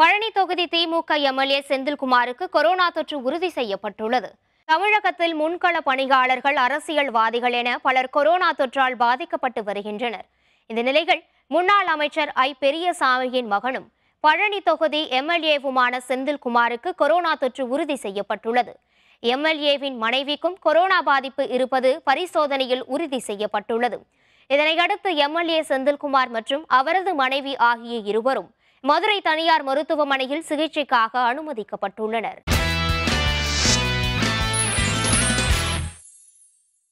பழனி தொகுதி திமுக MLA செந்தில்குமாருக்கு corona தொற்று உறுதி செய்யப்பட்டுள்ளது தமிழகத்தில் முன்கள பணியாளர்கள் அரசியல்வாதிகள் என பலர் கொரோனா தொற்றால் பாதிக்கப்பட்டு வருகின்றனர் இந்த நிலையில் முன்னாள் அமைச்சர் ஐ பெரியசாமியின் மகனும் பழனி தொகுதி எம்எல்ஏவுமான செந்தில்குமாருக்கு கொரோனா தொற்று உறுதி செய்யப்பட்டுள்ளது எம்எல்ஏவின் மனைவிக்கும் கொரோனா பாதிப்பு இருப்பது பரிசோதனையில் உறுதி செய்யப்பட்டுள்ளது இதனையடுத்து எம்எல்ஏ செந்தில்குமார் மற்றும் அவரது மனைவி ஆகிய இருவரும் மதுரை தனியார் மருத்துவமனையில் சிகிச்சைக்காக அனுமதிக்கப்பட்டுள்ளனர்